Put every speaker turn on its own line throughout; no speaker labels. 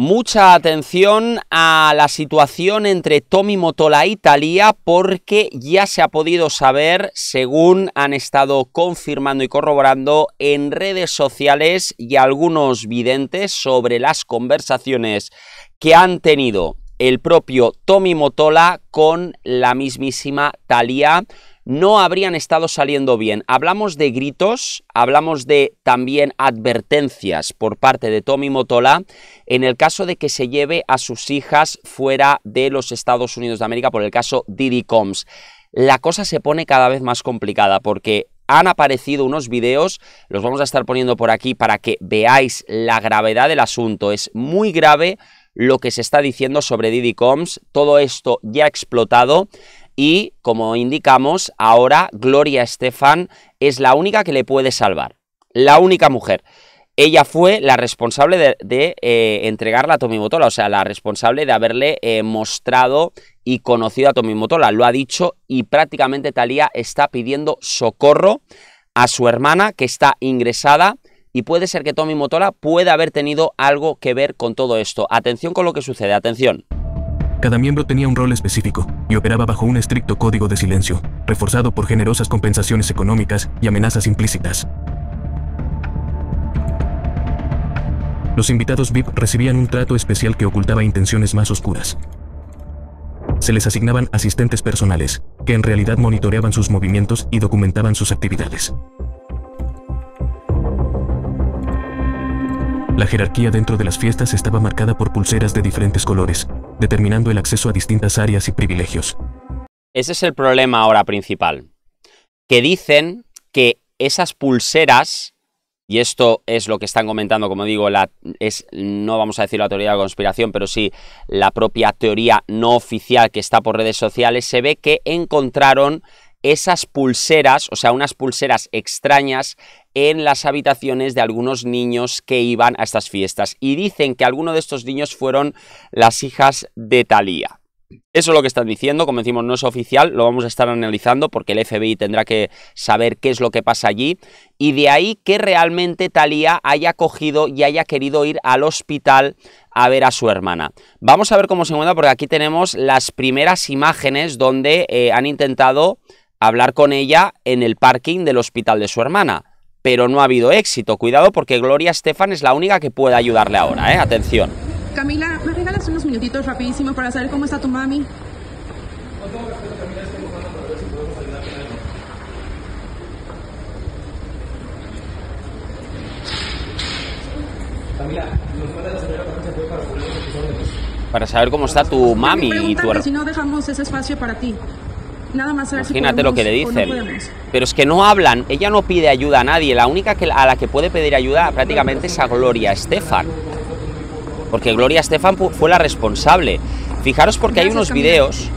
Mucha atención a la situación entre Tommy Motola y Thalía porque ya se ha podido saber, según han estado confirmando y corroborando en redes sociales y algunos videntes sobre las conversaciones que han tenido el propio Tommy Motola con la mismísima Thalía no habrían estado saliendo bien. Hablamos de gritos, hablamos de también advertencias por parte de Tommy Motola en el caso de que se lleve a sus hijas fuera de los Estados Unidos de América por el caso Diddy Combs. La cosa se pone cada vez más complicada porque han aparecido unos videos, los vamos a estar poniendo por aquí para que veáis la gravedad del asunto. Es muy grave lo que se está diciendo sobre Diddy Combs. Todo esto ya ha explotado y, como indicamos, ahora Gloria Estefan es la única que le puede salvar, la única mujer. Ella fue la responsable de, eh, entregarla a Motola, o sea, la responsable de haberle eh, mostrado y conocido a Tommy Motola. Lo ha dicho y prácticamente Talía está pidiendo socorro a su hermana que está ingresada y puede ser que Tommy Motola pueda haber tenido algo que ver con todo esto. Atención con lo que sucede, atención. Cada miembro tenía un rol específico y operaba bajo un estricto código de silencio, reforzado por generosas compensaciones económicas y amenazas implícitas. Los invitados VIP recibían un trato especial que ocultaba intenciones más oscuras. Se les asignaban asistentes personales, que en realidad monitoreaban sus movimientos y documentaban sus actividades. La jerarquía dentro de las fiestas estaba marcada por pulseras de diferentes colores, determinando el acceso a distintas áreas y privilegios. Ese es el problema ahora principal, que dicen que esas pulseras, y esto es lo que están comentando, como digo, es, no vamos a decir la teoría de la conspiración, pero sí la propia teoría no oficial que está por redes sociales, se ve que encontraron esas pulseras, o sea, unas pulseras extrañas en las habitaciones de algunos niños que iban a estas fiestas. Y dicen que alguno de estos niños fueron las hijas de Thalía. Eso es lo que están diciendo, como decimos, no es oficial, lo vamos a estar analizando porque el FBI tendrá que saber qué es lo que pasa allí. Y de ahí que realmente Talía haya cogido y haya querido ir al hospital a ver a su hermana. Vamos a ver cómo se encuentra porque aquí tenemos las primeras imágenes donde eh, han intentado hablar con ella en el parking del hospital de su hermana. Pero no ha habido éxito. Cuidado porque Gloria Estefan es la única que puede ayudarle ahora, ¿eh? Atención. Camila, ¿me regalas unos minutitos rapidísimo para saber cómo está tu mami? Camila, nos la señora para saber cómo está tu mami y tu hermana. Si no dejamos ese espacio para ti. Imagínate lo que le dicen. Pero es que no hablan, ella no pide ayuda a nadie, la única que, a la que puede pedir ayuda prácticamente es a Gloria Estefan. Porque Gloria Estefan fue la responsable. Fijaros porque hay unos videos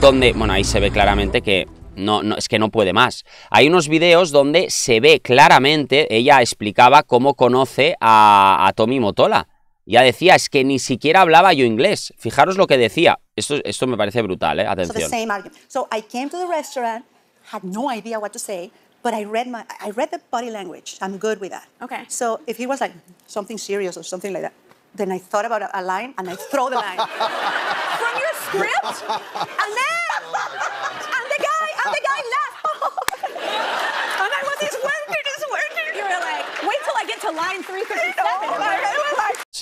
donde, bueno, ahí se ve claramente que no, es que no puede más. Hay unos videos donde se ve claramente, ella explicaba cómo conoce a, a Tommy Motola. Ya decía, es que ni siquiera hablaba yo inglés. Fijaros lo que decía. Esto, esto me parece brutal, ¿eh? Atención. So the same argument. So I came to the restaurant, had no idea what to say, but I read my I read the body language. I'm good with that. Okay. So if he was like something serious or something like that, then I thought about a, line and I throw the line from your script, and then and the guy and the guy left. and I was just working, just working. You were like, wait till I get to line three fifty-seven. Oh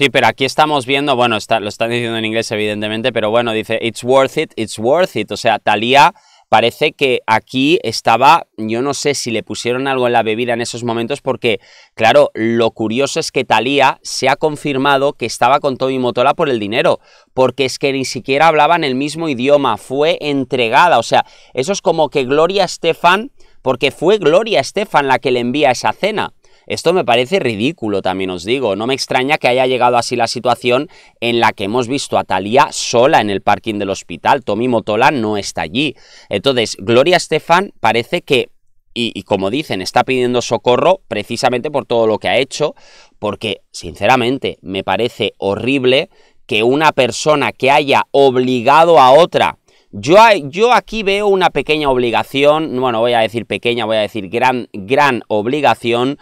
Sí, pero aquí estamos viendo, bueno, está, lo están diciendo en inglés evidentemente, pero bueno, dice, it's worth it, it's worth it. O sea, Talía parece que aquí estaba, yo no sé si le pusieron algo en la bebida en esos momentos, porque, claro, lo curioso es que Talía se ha confirmado que estaba con Toby Motola por el dinero, porque es que ni siquiera hablaban el mismo idioma, fue entregada, o sea, eso es como que Gloria Estefan, porque fue Gloria Estefan la que le envía esa cena. Esto me parece ridículo, también os digo. No me extraña que haya llegado así la situación en la que hemos visto a Talía sola en el parking del hospital. Tommy Motola no está allí. Entonces, Gloria Estefan parece que y, como dicen, está pidiendo socorro precisamente por todo lo que ha hecho, porque sinceramente me parece horrible que una persona que haya obligado a otra, yo, yo aquí veo una pequeña obligación, bueno, voy a decir pequeña, voy a decir gran, gran obligación,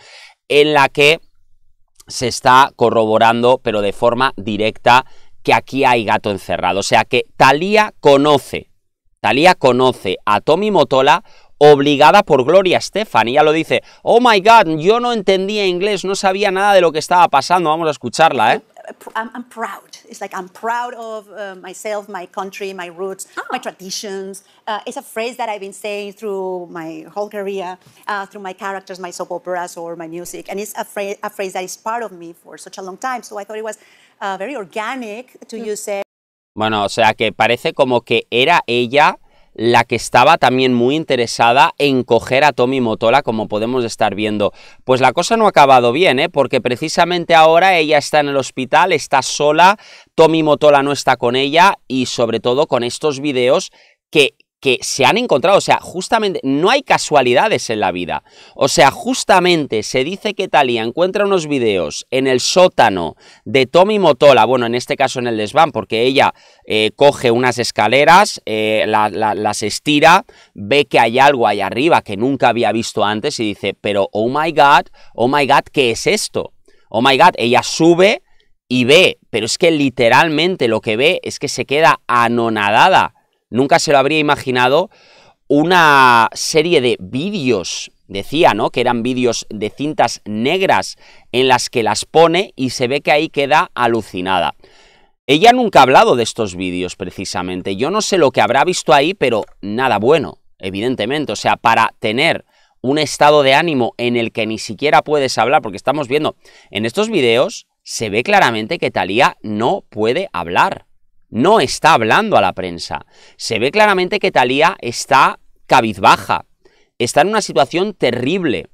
en la que se está corroborando, pero de forma directa, que aquí hay gato encerrado. O sea que Thalía conoce, Talía conoce a Tommy Motola obligada por Gloria Estefan. ya lo dice, oh my god, yo no entendía inglés, no sabía nada de lo que estaba pasando. Vamos a escucharla, ¿eh? I'm, I'm proud. It's like I'm proud of uh, myself, my country, my roots, oh. my traditions. Uh, it's a phrase that I've been saying through my whole career, uh, through my characters, my soap operas, or my music. And it's a, phrase, a phrase that is part of me for such a long time. So I thought it was uh, very organic to mm. use it. Bueno, o sea que parece como que era ella. la que estaba también muy interesada en coger a Tommy Motola, como podemos estar viendo. Pues la cosa no ha acabado bien, ¿eh? porque precisamente ahora ella está en el hospital, está sola, Tommy Motola no está con ella y sobre todo con estos videos que que se han encontrado. O sea, justamente no hay casualidades en la vida. O sea, justamente se dice que Talia encuentra unos videos en el sótano de Tommy Motola, bueno, en este caso en el desván, porque ella eh, coge unas escaleras, eh, las estira, ve que hay algo ahí arriba que nunca había visto antes y dice, pero oh my god, oh my god, ¿qué es esto? Oh my god, ella sube y ve, pero es que literalmente lo que ve es que se queda anonadada Nunca se lo habría imaginado una serie de vídeos, decía, ¿no? Que eran vídeos de cintas negras en las que las pone y se ve que ahí queda alucinada. Ella nunca ha hablado de estos vídeos precisamente. Yo no sé lo que habrá visto ahí, pero nada bueno, evidentemente. O sea, para tener un estado de ánimo en el que ni siquiera puedes hablar, porque estamos viendo en estos vídeos se ve claramente que Thalía no puede hablar no está hablando a la prensa. Se ve claramente que Talía está cabizbaja, está en una situación terrible.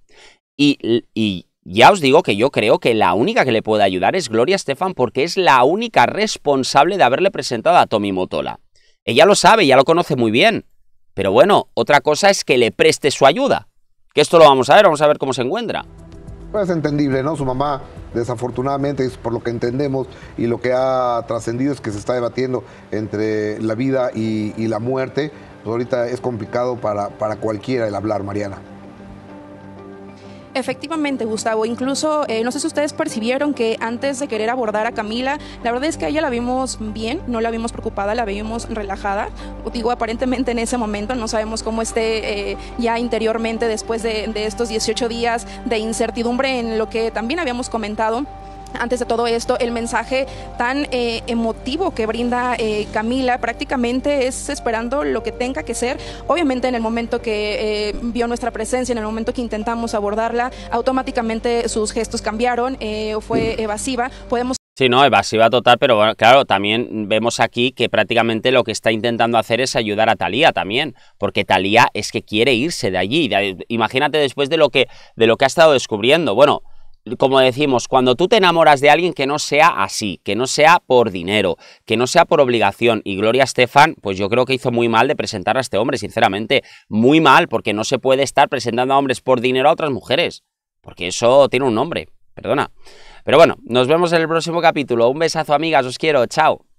Y, ya os digo que yo creo que la única que le puede ayudar es Gloria Estefan porque es la única responsable de haberle presentado a Tommy Motola. Ella lo sabe, ya lo conoce muy bien. Pero bueno, otra cosa es que le preste su ayuda. Que esto lo vamos a ver, vamos a ver cómo se encuentra. Pues entendible, ¿no? Su mamá Desafortunadamente es por lo que entendemos y lo que ha trascendido es que se está debatiendo entre la vida y, la muerte. Pues ahorita es complicado para, para cualquiera el hablar, Mariana. Efectivamente, Gustavo. Incluso, eh, no sé si ustedes percibieron que antes de querer abordar a Camila, la verdad es que a ella la vimos bien, no la vimos preocupada, la vimos relajada. Digo, aparentemente en ese momento, no sabemos cómo esté eh, ya interiormente después de, de estos 18 días de incertidumbre en lo que también habíamos comentado antes de todo esto, el mensaje tan eh, emotivo que brinda eh, Camila prácticamente es esperando lo que tenga que ser. Obviamente en el momento que eh, vio nuestra presencia, en el momento que intentamos abordarla, automáticamente sus gestos cambiaron, o fue mm. evasiva. Podemos Sí, no, evasiva total, pero claro, también vemos aquí que prácticamente lo que está intentando hacer es ayudar a Talía también, porque Talía es que quiere irse de allí. imagínate después de lo que de lo que ha estado descubriendo. Bueno, como decimos, cuando tú te enamoras de alguien que no sea así, que no sea por dinero, que no sea por obligación, y Gloria Estefan, pues yo creo que hizo muy mal de presentar a este hombre, sinceramente, muy mal, porque no se puede estar presentando a hombres por dinero a otras mujeres, porque eso tiene un nombre, perdona. Pero bueno, nos vemos en el próximo capítulo. Un besazo, amigas, os quiero, chao.